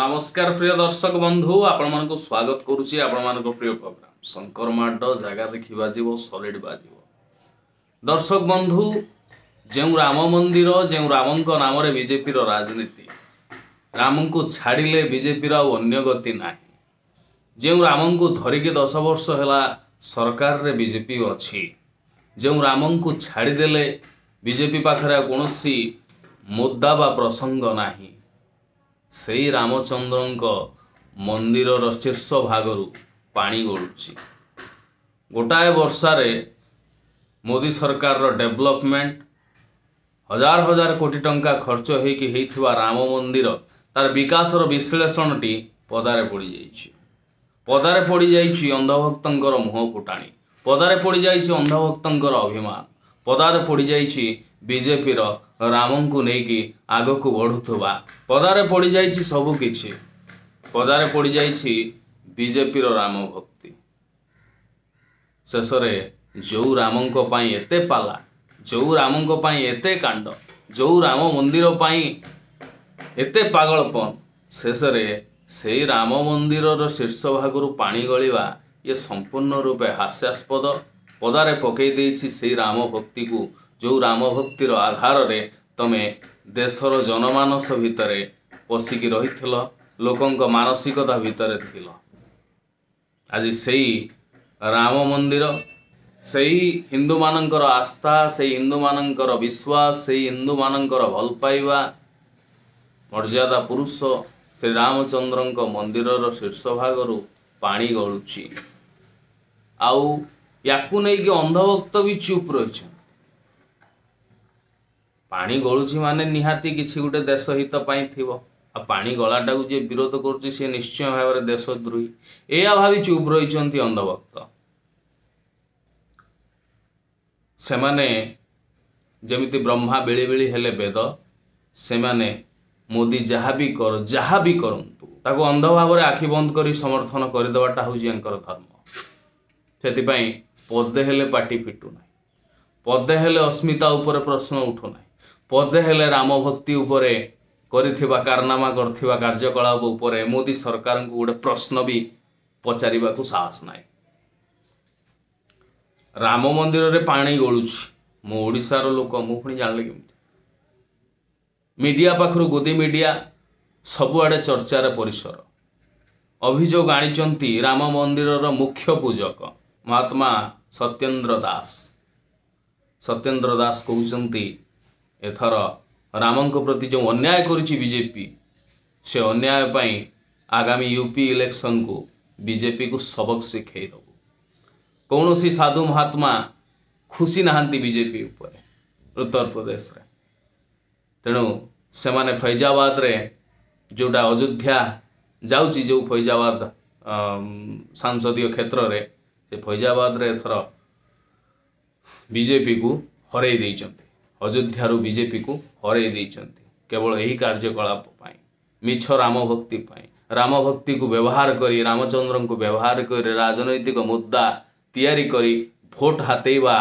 ନମସ୍କାର ପ୍ରିୟ ଦର୍ଶକ ବନ୍ଧୁ ଆପଣମାନଙ୍କୁ ସ୍ୱାଗତ କରୁଛି ଆପଣମାନଙ୍କ ପ୍ରିୟ ପ୍ରୋଗ୍ରାମ ଶଙ୍କର ମାଡ ଜାଗା ଦେଖି ବାଜିବ ସଲିଡ଼ ବାଜିବ ଦର୍ଶକ ବନ୍ଧୁ ଯେଉଁ ରାମ ମନ୍ଦିର ଯେଉଁ ରାମଙ୍କ ନାମରେ ବିଜେପିର ରାଜନୀତି ରାମଙ୍କୁ ଛାଡ଼ିଲେ ବିଜେପିର ଆଉ ଅନ୍ୟ ଗତି ନାହିଁ ଯେଉଁ ରାମଙ୍କୁ ଧରିକି ଦଶ ବର୍ଷ ହେଲା ସରକାରରେ ବିଜେପି ଅଛି ଯେଉଁ ରାମଙ୍କୁ ଛାଡ଼ିଦେଲେ ବିଜେପି ପାଖରେ ଆଉ କୌଣସି ମୁଦା ବା ପ୍ରସଙ୍ଗ ନାହିଁ ସେଇ ରାମଚନ୍ଦ୍ରଙ୍କ ମନ୍ଦିରର ଶୀର୍ଷ ଭାଗରୁ ପାଣି ଗଳୁଛି ଗୋଟାଏ ବର୍ଷାରେ ମୋଦି ସରକାରର ଡେଭଲପମେଣ୍ଟ ହଜାର ହଜାର କୋଟି ଟଙ୍କା ଖର୍ଚ୍ଚ ହୋଇକି ହୋଇଥିବା ରାମ ମନ୍ଦିର ତାର ବିକାଶର ବିଶ୍ଳେଷଣଟି ପଦାରେ ପଡ଼ିଯାଇଛି ପଦାରେ ପଡ଼ିଯାଇଛି ଅନ୍ଧଭକ୍ତଙ୍କର ମୁହଁ ଫୁଟାଣି ପଦାରେ ପଡ଼ିଯାଇଛି ଅନ୍ଧଭକ୍ତଙ୍କର ଅଭିମାନ ପଦାରେ ପଡ଼ିଯାଇଛି ବିଜେପିର ରାମଙ୍କୁ ନେଇକି ଆଗକୁ ବଢ଼ୁଥିବା ପଦାରେ ପଡ଼ିଯାଇଛି ସବୁ କିଛି ପଦାରେ ପଡ଼ିଯାଇଛି ବିଜେପିର ରାମ ଭକ୍ତି ଶେଷରେ ଯେଉଁ ରାମଙ୍କ ପାଇଁ ଏତେ ପାଲା ଯେଉଁ ରାମଙ୍କ ପାଇଁ ଏତେ କାଣ୍ଡ ଯେଉଁ ରାମ ମନ୍ଦିର ପାଇଁ ଏତେ ପାଗଳପନ ଶେଷରେ ସେଇ ରାମ ମନ୍ଦିରର ଶୀର୍ଷ ଭାଗରୁ ପାଣି ଗଳିବା ଇଏ ସମ୍ପୂର୍ଣ୍ଣ ରୂପେ ହାସ୍ୟାସ୍ପଦ ପଦାରେ ପକେଇ ଦେଇଛି ସେଇ ରାମ ଭକ୍ତିକୁ ଯେଉଁ ରାମ ଭକ୍ତିର ଆଧାରରେ ତମେ ଦେଶର ଜନମାନସ ଭିତରେ ପଶିକି ରହିଥିଲ ଲୋକଙ୍କ ମାନସିକତା ଭିତରେ ଥିଲ ଆଜି ସେଇ ରାମ ମନ୍ଦିର ସେଇ ହିନ୍ଦୁମାନଙ୍କର ଆସ୍ଥା ସେଇ ହିନ୍ଦୁମାନଙ୍କର ବିଶ୍ୱାସ ସେଇ ହିନ୍ଦୁମାନଙ୍କର ଭଲ ପାଇବା ମର୍ଯ୍ୟାଦା ପୁରୁଷ ଶ୍ରୀରାମଚନ୍ଦ୍ରଙ୍କ ମନ୍ଦିରର ଶୀର୍ଷ ଭାଗରୁ ପାଣି ଗଳୁଛି ଆଉ ୟାକୁ ନେଇକି ଅନ୍ଧଭକ୍ତ ବି ଚୁପ୍ ରହିଛନ୍ତି ପାଣି ଗଳୁଛି ମାନେ ନିହାତି କିଛି ଗୋଟେ ଦେଶ ହିତ ପାଇଁ ଥିବ ଆଉ ପାଣି ଗଳାଟାକୁ ଯିଏ ବିରୋଧ କରୁଛି ସିଏ ନିଶ୍ଚୟ ଭାବରେ ଦେଶଦ୍ରୋହୀ ଏୟା ଭାବି ଚୁପ୍ ରହିଛନ୍ତି ଅନ୍ଧଭକ୍ତ ସେମାନେ ଯେମିତି ବ୍ରହ୍ମା ବେଳିବେଳି ହେଲେ ବେଦ ସେମାନେ ମୋଦି ଯାହା ବି କର ଯାହା ବି କରନ୍ତୁ ତାକୁ ଅନ୍ଧ ଭାବରେ ଆଖି ବନ୍ଦ କରି ସମର୍ଥନ କରିଦେବାଟା ହେଉଛି ଏଙ୍କର ଧର୍ମ ସେଥିପାଇଁ ପଦେ ହେଲେ ପାଟି ଫିଟୁ ନାହିଁ ପଦେ ହେଲେ ଅସ୍ମିତା ଉପରେ ପ୍ରଶ୍ନ ଉଠୁ ନାହିଁ ପଦେ ହେଲେ ରାମଭକ୍ତି ଉପରେ କରିଥିବା କାରନାମା କରିଥିବା କାର୍ଯ୍ୟକଳାପ ଉପରେ ମୋଦୀ ସରକାରଙ୍କୁ ଗୋଟେ ପ୍ରଶ୍ନ ବି ପଚାରିବାକୁ ସାହସ ନାହିଁ ରାମ ମନ୍ଦିରରେ ପାଣି ଗଳୁଛି ମୁଁ ଓଡ଼ିଶାର ଲୋକ ମୁଁ ପୁଣି ଜାଣିଲି କେମିତି ମିଡ଼ିଆ ପାଖରୁ ଗୋଦି ମିଡ଼ିଆ ସବୁଆଡ଼େ ଚର୍ଚ୍ଚାର ପରିସର ଅଭିଯୋଗ ଆଣିଛନ୍ତି ରାମ ମନ୍ଦିରର ମୁଖ୍ୟ ପୂଜକ ମହାତ୍ମା ସତ୍ୟେନ୍ଦ୍ର ଦାସ ସତ୍ୟେନ୍ଦ୍ର ଦାସ କହୁଛନ୍ତି ଏଥର ରାମଙ୍କ ପ୍ରତି ଯେଉଁ ଅନ୍ୟାୟ କରିଛି ବିଜେପି ସେ ଅନ୍ୟାୟ ପାଇଁ ଆଗାମୀ ୟୁ ପି ଇଲେକ୍ସନକୁ ବିଜେପିକୁ ସବକ ଶିଖେଇ ଦେବୁ କୌଣସି ସାଧୁ ମହାତ୍ମା ଖୁସି ନାହାନ୍ତି ବିଜେପି ଉପରେ ଉତ୍ତରପ୍ରଦେଶରେ ତେଣୁ ସେମାନେ ଫୈଜାବାଦରେ ଯେଉଁଟା ଅଯୋଧ୍ୟା ଯାଉଛି ଯେଉଁ ଫୈଜାବାଦ ସାଂସଦୀୟ କ୍ଷେତ୍ରରେ ସେ ଫୈଜାବାଦରେ ଏଥର ବିଜେପିକୁ ହରେଇ ଦେଇଛନ୍ତି ଅଯୋଧ୍ୟାରୁ ବିଜେପିକୁ ହରେଇ ଦେଇଛନ୍ତି କେବଳ ଏହି କାର୍ଯ୍ୟକଳାପ ପାଇଁ ମିଛ ରାମ ଭକ୍ତି ପାଇଁ ରାମ ଭକ୍ତିକୁ ବ୍ୟବହାର କରି ରାମଚନ୍ଦ୍ରଙ୍କୁ ବ୍ୟବହାର କରି ରାଜନୈତିକ ମୁଦ୍ଦା ତିଆରି କରି ଭୋଟ ହାତେଇବା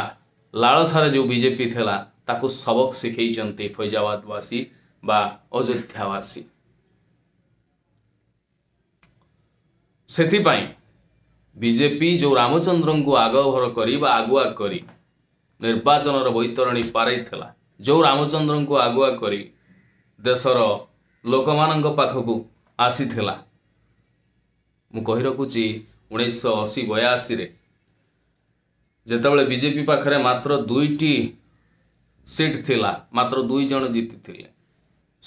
ଲାଳସାରେ ଯେଉଁ ବିଜେପି ଥିଲା ତାକୁ ସବକ ଶିଖେଇଛନ୍ତି ଫୈଜାବାଦବାସୀ ବା ଅଯୋଧ୍ୟାବାସୀ ସେଥିପାଇଁ ବିଜେପି ଯେଉଁ ରାମଚନ୍ଦ୍ରଙ୍କୁ ଆଗଭର କରି ବା ଆଗୁଆ କରି ନିର୍ବାଚନର ବୈତରଣୀ ପାରାଇଥିଲା ଯେଉଁ ରାମଚନ୍ଦ୍ରଙ୍କୁ ଆଗୁଆ କରି ଦେଶର ଲୋକମାନଙ୍କ ପାଖକୁ ଆସିଥିଲା ମୁଁ କହି ରଖୁଛି ଉଣେଇଶହ ଅଶୀ ବୟାଅଶୀରେ ଯେତେବେଳେ ବିଜେପି ପାଖରେ ମାତ୍ର ଦୁଇଟି ସିଟ୍ ଥିଲା ମାତ୍ର ଦୁଇ ଜଣ ଜିତିଥିଲେ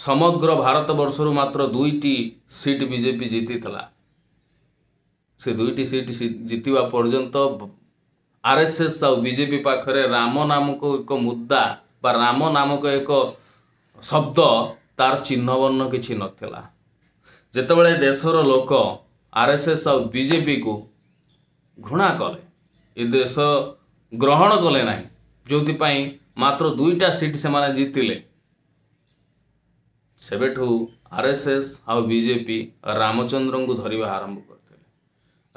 ସମଗ୍ର ଭାରତବର୍ଷରୁ ମାତ୍ର ଦୁଇଟି ସିଟ୍ ବିଜେପି ଜିତିଥିଲା ସେ ଦୁଇଟି ସିଟ୍ ଜିତିବା ପର୍ଯ୍ୟନ୍ତ ଆର ଏସ୍ ଏସ୍ ଆଉ ବିଜେପି ପାଖରେ ରାମ ନାମକ ଏକ ମୁଦ୍ଦା ବା ରାମ ନାମକ ଏକ ଶବ୍ଦ ତାର ଚିହ୍ନବର୍ଣ୍ଣ କିଛି ନଥିଲା ଯେତେବେଳେ ଦେଶର ଲୋକ ଆର ଏସ୍ ଏସ୍ ଆଉ ବିଜେପିକୁ ଘୃଣା କଲେ ଏ ଦେଶ ଗ୍ରହଣ କଲେ ନାହିଁ ଯେଉଁଥିପାଇଁ ମାତ୍ର ଦୁଇଟା ସିଟ୍ ସେମାନେ ଜିତିଲେ ସେବେଠୁ ଆର ଏସ୍ ଏସ୍ ଆଉ ବିଜେପି ରାମଚନ୍ଦ୍ରଙ୍କୁ ଧରିବା ଆରମ୍ଭ କରେ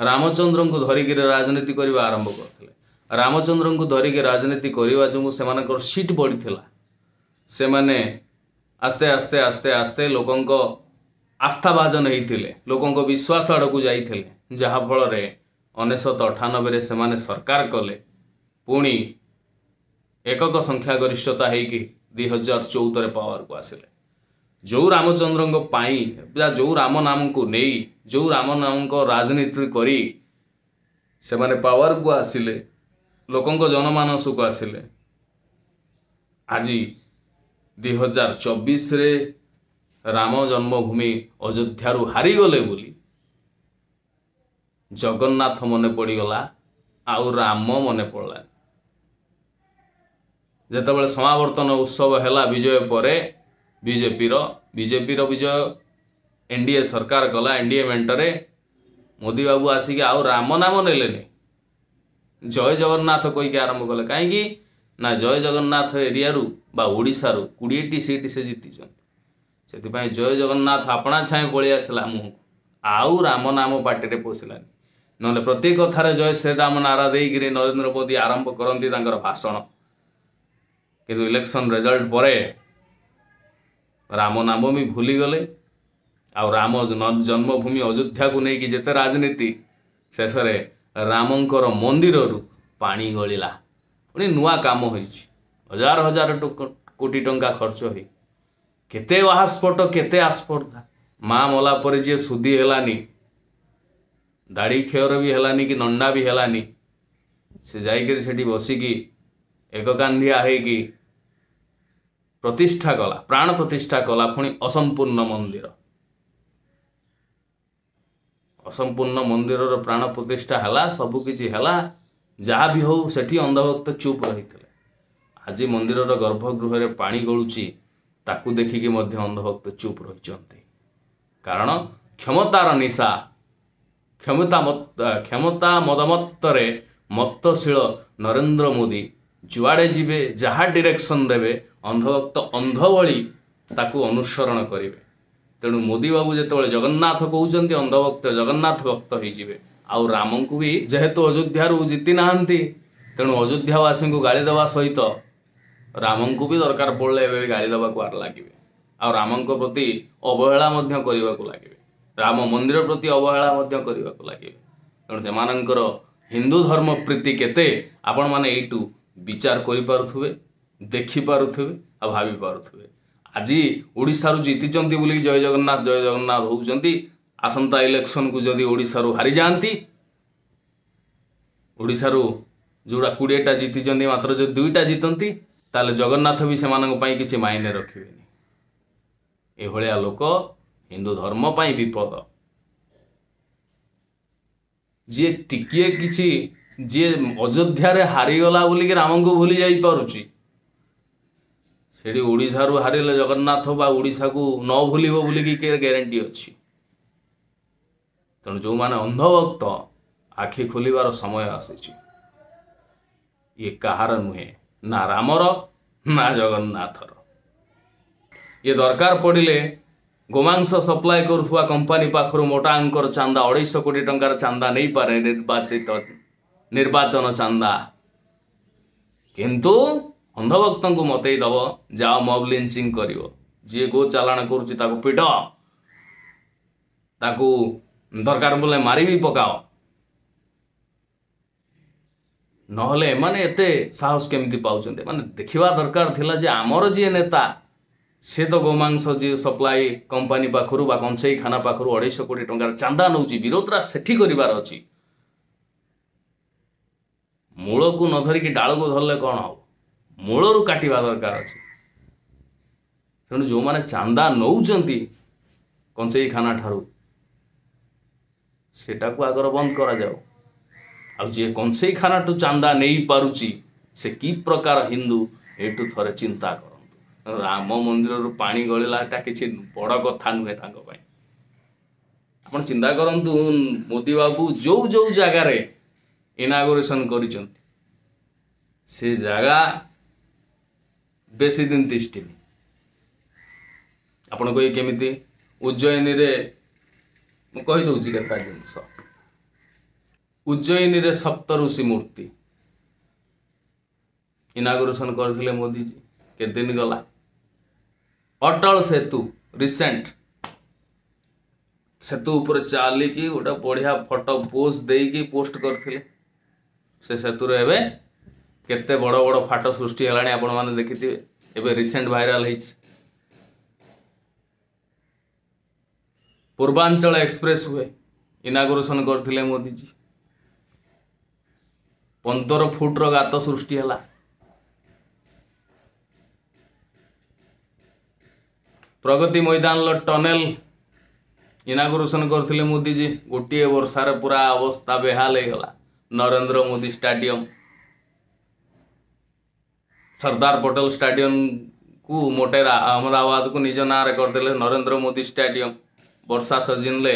ରାମଚନ୍ଦ୍ରଙ୍କୁ ଧରିକିରି ରାଜନୀତି କରିବା ଆରମ୍ଭ କରିଥିଲେ ରାମଚନ୍ଦ୍ରଙ୍କୁ ଧରିକି ରାଜନୀତି କରିବା ଯୋଗୁଁ ସେମାନଙ୍କର ସିଟ୍ ବଢ଼ିଥିଲା ସେମାନେ ଆସ୍ତେ ଆସ୍ତେ ଆସ୍ତେ ଆସ୍ତେ ଲୋକଙ୍କ ଆସ୍ଥାଭାଜନ ହେଇଥିଲେ ଲୋକଙ୍କ ବିଶ୍ୱାସ ଆଡ଼କୁ ଯାଇଥିଲେ ଯାହାଫଳରେ ଅନେଶତ ଅଠାନବେରେ ସେମାନେ ସରକାର କଲେ ପୁଣି ଏକକ ସଂଖ୍ୟାଗରିଷ୍ଠତା ହେଇକି ଦୁଇ ହଜାର ଚଉଦରେ ପାୱାରକୁ ଆସିଲେ ଯେଉଁ ରାମଚନ୍ଦ୍ରଙ୍କ ପାଇଁ ଯେଉଁ ରାମ ନାମଙ୍କୁ ନେଇ ଯେଉଁ ରାମ ନାମଙ୍କ ରାଜନୀତି କରି ସେମାନେ ପାୱାରକୁ ଆସିଲେ ଲୋକଙ୍କ ଜନମାନସକୁ ଆସିଲେ ଆଜି ଦୁଇ ହଜାର ଚବିଶରେ ରାମ ଜନ୍ମଭୂମି ଅଯୋଧ୍ୟାରୁ ହାରିଗଲେ ବୋଲି ଜଗନ୍ନାଥ ମନେ ପଡ଼ିଗଲା ଆଉ ରାମ ମନେ ପଡ଼ିଲା ଯେତେବେଳେ ସମାବର୍ତ୍ତନ ଉତ୍ସବ ହେଲା ବିଜୟ ପରେ ବିଜେପିର ବିଜେପିର ବିଜୟ ଏନ୍ ଡି ଏ ସରକାର କଲା ଏନ୍ ଡି ଏ ମେଣ୍ଟରେ ମୋଦି ବାବୁ ଆସିକି ଆଉ ରାମ ନାମ ନେଲେନି ଜୟ ଜଗନ୍ନାଥ କହିକି ଆରମ୍ଭ କଲେ କାହିଁକି ନା ଜୟ ଜଗନ୍ନାଥ ଏରିଆରୁ ବା ଓଡ଼ିଶାରୁ କୋଡ଼ିଏଟି ସିଟ୍ ସେ ଜିତିଛନ୍ତି ସେଥିପାଇଁ ଜୟ ଜଗନ୍ନାଥ ଆପଣା ଛାଏଁ ପଳେଇ ଆସିଲା ମୁହଁକୁ ଆଉ ରାମ ନାମ ପାଟିରେ ପୋଷିଲାନି ନହେଲେ ପ୍ରତି କଥାରେ ଜୟ ଶ୍ରୀରାମ ନାରା ଦେଇକିରି ନରେନ୍ଦ୍ର ମୋଦି ଆରମ୍ଭ କରନ୍ତି ତାଙ୍କର ଭାଷଣ କିନ୍ତୁ ଇଲେକ୍ସନ୍ ରେଜଲ୍ଟ ପରେ ରାମ ନାମ ବି ଭୁଲିଗଲେ ଆଉ ରାମ ଜନ୍ମଭୂମି ଅଯୋଧ୍ୟାକୁ ନେଇକି ଯେତେ ରାଜନୀତି ଶେଷରେ ରାମଙ୍କର ମନ୍ଦିରରୁ ପାଣି ଗଳିଲା ପୁଣି ନୂଆ କାମ ହୋଇଛି ହଜାର ହଜାର କୋଟି ଟଙ୍କା ଖର୍ଚ୍ଚ ହୋଇ କେତେ ଆସ୍ଫଟ କେତେ ଆସ୍ଫର୍ଦ୍ଧା ମା ମଲା ପରେ ଯିଏ ସୁଧି ହେଲାନି ଦାଢ଼ି କ୍ଷୟର ବି ହେଲାନି କି ନଣ୍ଡା ବି ହେଲାନି ସେ ଯାଇକରି ସେଠି ବସିକି ଏକକାନ୍ଧିଆ ହୋଇକି ପ୍ରତିଷ୍ଠା କଲା ପ୍ରାଣ ପ୍ରତିଷ୍ଠା କଲା ପୁଣି ଅସମ୍ପୂର୍ଣ୍ଣ ମନ୍ଦିର ଅସମ୍ପୂର୍ଣ୍ଣ ମନ୍ଦିରର ପ୍ରାଣ ପ୍ରତିଷ୍ଠା ହେଲା ସବୁ କିଛି ହେଲା ଯାହା ବି ହଉ ସେଠି ଅନ୍ଧଭକ୍ତ ଚୁପ୍ ରହିଥିଲେ ଆଜି ମନ୍ଦିରର ଗର୍ଭଗୃହରେ ପାଣି ଗଳୁଛି ତାକୁ ଦେଖିକି ମଧ୍ୟ ଅନ୍ଧଭକ୍ତ ଚୁପ୍ ରହିଛନ୍ତି କାରଣ କ୍ଷମତାର ନିଶା କ୍ଷମତା କ୍ଷମତା ମଦମତ୍ତରେ ମତଶୀଳ ନରେନ୍ଦ୍ର ମୋଦି ଯୁଆଡ଼େ ଯିବେ ଯାହା ଡିରେକ୍ସନ୍ ଦେବେ ଅନ୍ଧଭକ୍ତ ଅନ୍ଧଭଳି ତାକୁ ଅନୁସରଣ କରିବେ ତେଣୁ ମୋଦି ବାବୁ ଯେତେବେଳେ ଜଗନ୍ନାଥ କହୁଛନ୍ତି ଅନ୍ଧଭକ୍ତ ଜଗନ୍ନାଥ ଭକ୍ତ ହେଇଯିବେ ଆଉ ରାମଙ୍କୁ ବି ଯେହେତୁ ଅଯୋଧ୍ୟାରୁ ଜିତି ନାହାନ୍ତି ତେଣୁ ଅଯୋଧ୍ୟାବାସୀଙ୍କୁ ଗାଳି ଦେବା ସହିତ ରାମଙ୍କୁ ବି ଦରକାର ପଡ଼ିଲେ ଏବେ ଗାଳି ଦେବାକୁ ଆର ଲାଗିବେ ଆଉ ରାମଙ୍କ ପ୍ରତି ଅବହେଳା ମଧ୍ୟ କରିବାକୁ ଲାଗିବେ ରାମ ମନ୍ଦିର ପ୍ରତି ଅବହେଳା ମଧ୍ୟ କରିବାକୁ ଲାଗିବେ ତେଣୁ ସେମାନଙ୍କର ହିନ୍ଦୁ ଧର୍ମ ପ୍ରୀତି କେତେ ଆପଣମାନେ ଏଇଠୁ ବିଚାର କରିପାରୁଥିବେ ଦେଖିପାରୁଥିବେ ଆଉ ଭାବିପାରୁଥିବେ ଆଜି ଓଡ଼ିଶାରୁ ଜିତିଛନ୍ତି ବୋଲିକି ଜୟ ଜଗନ୍ନାଥ ଜୟ ଜଗନ୍ନାଥ ହେଉଛନ୍ତି ଆସନ୍ତା ଇଲେକ୍ସନକୁ ଯଦି ଓଡ଼ିଶାରୁ ହାରିଯାଆନ୍ତି ଓଡ଼ିଶାରୁ ଯେଉଁଟା କୋଡ଼ିଏଟା ଜିତିଛନ୍ତି ମାତ୍ର ଯଦି ଦୁଇଟା ଜିତନ୍ତି ତାହେଲେ ଜଗନ୍ନାଥ ବି ସେମାନଙ୍କ ପାଇଁ କିଛି ମାଇନେ ରଖିବେନି ଏଭଳିଆ ଲୋକ ହିନ୍ଦୁ ଧର୍ମ ପାଇଁ ବିପଦ ଯିଏ ଟିକିଏ କିଛି ଯିଏ ଅଯୋଧ୍ୟାରେ ହାରିଗଲା ବୋଲିକି ରାମଙ୍କୁ ଭୁଲି ଯାଇପାରୁଛି ସେଠି ଓଡ଼ିଶାରୁ ହାରିଲେ ଜଗନ୍ନାଥ ବା ଓଡ଼ିଶାକୁ ନ ଭୁଲିବ ବୋଲିକି କେ ଗ୍ୟାରେଣ୍ଟି ଅଛି ତେଣୁ ଯେଉଁମାନେ ଅନ୍ଧଭକ୍ତ ଆଖି ଖୋଲିବାର ସମୟ ଆସିଛି ଇଏ କାହାର ନୁହେଁ ନା ରାମର ନା ଜଗନ୍ନାଥର ଇଏ ଦରକାର ପଡ଼ିଲେ ଗୋମାଂସ ସପ୍ଲାଏ କରୁଥିବା କମ୍ପାନୀ ପାଖରୁ ମୋଟା ଅଙ୍କର ଚାନ୍ଦା ଅଢ଼େଇଶହ କୋଟି ଟଙ୍କାର ଚାନ୍ଦା ନେଇପାରେ ନିର୍ବାଚିତ ନିର୍ବାଚନ ଚାନ୍ଦା କିନ୍ତୁ ଅନ୍ଧଭକ୍ତଙ୍କୁ ମତେଇ ଦେବ ଯାଅ ମବ୍ ଲିଞ୍ଚିଂ କରିବ ଯିଏ ଗୋ ଚାଲାଣ କରୁଛି ତାକୁ ପିଟ ତାକୁ ଦରକାର ବୋଲେ ମାରି ବି ପକାଅ ନହେଲେ ଏମାନେ ଏତେ ସାହସ କେମିତି ପାଉଛନ୍ତି ମାନେ ଦେଖିବା ଦରକାର ଥିଲା ଯେ ଆମର ଯିଏ ନେତା ସେ ତ ଗୋମାଂସ ଯିଏ ସପ୍ଲାଇ କମ୍ପାନୀ ପାଖରୁ ବା କଂସେଇ ଖାନା ପାଖରୁ ଅଢ଼େଇଶହ କୋଟି ଟଙ୍କାର ଚାନ୍ଦା ନେଉଛି ବିରୋଧଟା ସେଠି କରିବାର ଅଛି ମୂଳକୁ ନ ଧରିକି ଡାଳକୁ ଧରିଲେ କ'ଣ ହେବ ମୂଳରୁ କାଟିବା ଦରକାର ଅଛି ତେଣୁ ଯେଉଁମାନେ ଚାନ୍ଦା ନେଉଛନ୍ତି କଞ୍ଚେଇଖାନା ଠାରୁ ସେଟାକୁ ଆଗର ବନ୍ଦ କରାଯାଉ ଆଉ ଯିଏ କଞ୍ଚେଇଖାନାଠୁ ଚାନ୍ଦା ନେଇପାରୁଛି ସେ କି ପ୍ରକାର ହିନ୍ଦୁ ଏଠୁ ଥରେ ଚିନ୍ତା କରନ୍ତୁ ରାମ ମନ୍ଦିରରୁ ପାଣି ଗଳିଲାଟା କିଛି ବଡ଼ କଥା ନୁହେଁ ତାଙ୍କ ପାଇଁ ଆପଣ ଚିନ୍ତା କରନ୍ତୁ ମୋଦି ବାବୁ ଯେଉଁ ଯେଉଁ ଜାଗାରେ इनागोरेसन कर जगह बेसिदिन तिष्टि आपण को ये केमी कहीदे कटा जिनस उज्जयनी सप्त ऋषि मूर्ति इनागोरेसन कर मोदीजी के दिन गला अटल सेतु रिसेंट सेतु ऊपर चली कि गोटे बढ़िया फोटो पोस्ट दे कि पोस्ट करें ସେ ସେତୁରେ ଏବେ କେତେ ବଡ଼ ବଡ଼ ଫାଟ ସୃଷ୍ଟି ହେଲାଣି ଆପଣମାନେ ଦେଖିଥିବେ ଏବେ ରିସେଣ୍ଟ ଭାଇରାଲ ହେଇଛି ପୂର୍ବାଞ୍ଚଳ ଏକ୍ସପ୍ରେସ ହୁଏ ଇନାଗୁରେସନ କରିଥିଲେ ମୋଦିଜୀ ପନ୍ଦର ଫୁଟର ଗାତ ସୃଷ୍ଟି ହେଲା ପ୍ରଗତି ମଇଦାନର ଟନେଲ ଇନାଗୁରେସନ କରିଥିଲେ ମୋଦିଜୀ ଗୋଟିଏ ବର୍ଷାରେ ପୁରା ଅବସ୍ଥା ବେହାଲ ହେଇଗଲା নরেন্দ্র মোদী স্টাডিয়ম সর্দার পটেল স্টাডিয়মକୁ ମୋଟେରା ଅହମ୍ମଦାବାଦକୁ ନିଜ ନାଁରେ କରିଦେଲେ ନରେନ୍ଦ୍ର ମୋଦୀ ଷ୍ଟାଡ଼ିୟମ ବର୍ଷା ସଜିନିଲେ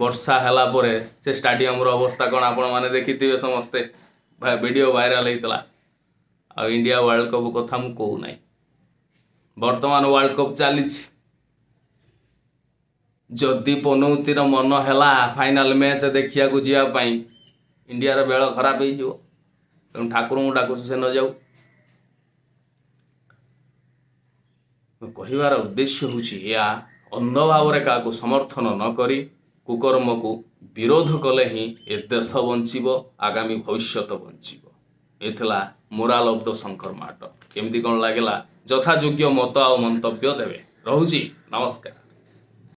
ବର୍ଷା ହେଲା ପରେ ସେ ଷ୍ଟାଡ଼ିୟମର ଅବସ୍ଥା କ'ଣ ଆପଣମାନେ ଦେଖିଥିବେ ସମସ୍ତେ ଭିଡ଼ିଓ ଭାଇରାଲ ହେଇଥିଲା ଆଉ ଇଣ୍ଡିଆ ୱାର୍ଲଡ଼ କପ୍ କଥା ମୁଁ କହୁନାହିଁ ବର୍ତ୍ତମାନ ୱାର୍ଲଡ଼ କପ୍ ଚାଲିଛି ଯଦି ପନୌତିର ମନ ହେଲା ଫାଇନାଲ ମ୍ୟାଚ୍ ଦେଖିବାକୁ ଯିବା ପାଇଁ ଇଣ୍ଡିଆର ବେଳ ଖରାପ ହେଇଯିବ ତେଣୁ ଠାକୁରଙ୍କୁ ଡାକୁଛୁ ସେ ନଯାଉ କହିବାର ଉଦ୍ଦେଶ୍ୟ ହେଉଛି ଏହା ଅନ୍ଧ ଭାବରେ କାହାକୁ ସମର୍ଥନ ନ କରି କୁକର୍ମକୁ ବିରୋଧ କଲେ ହିଁ ଏ ଦେଶ ବଞ୍ଚିବ ଆଗାମୀ ଭବିଷ୍ୟତ ବଞ୍ଚିବ ଏ ଥିଲା ମୋରାଲ ଅଫ୍ ଦ ଶଙ୍କର ମାଟ କେମିତି କ'ଣ ଲାଗିଲା ଯଥାଯୋଗ୍ୟ ମତ ଆଉ ମନ୍ତବ୍ୟ ଦେବେ ରହୁଛି ନମସ୍କାର